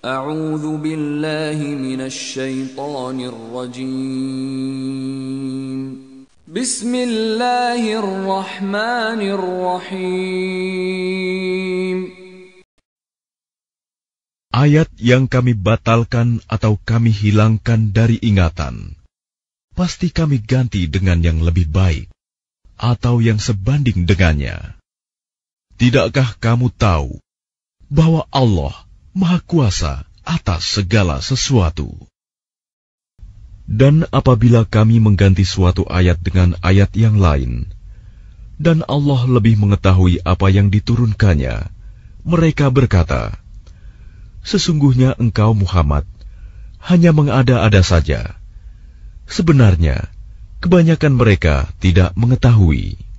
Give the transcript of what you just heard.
أعوذ بالله من الشيطان الرجيم بسم الله الرحمن الرحيم Ayat yang kami batalkan atau kami hilangkan dari ingatan, pasti kami ganti dengan yang lebih baik atau yang sebanding dengannya. Tidakkah kamu tahu bahwa Allah – Maha Kuasa atas segala sesuatu. Dan apabila kami mengganti suatu ayat dengan ayat yang lain, dan Allah lebih mengetahui apa yang diturunkannya, mereka berkata, Sesungguhnya engkau Muhammad hanya mengada-ada saja. Sebenarnya, kebanyakan mereka tidak mengetahui.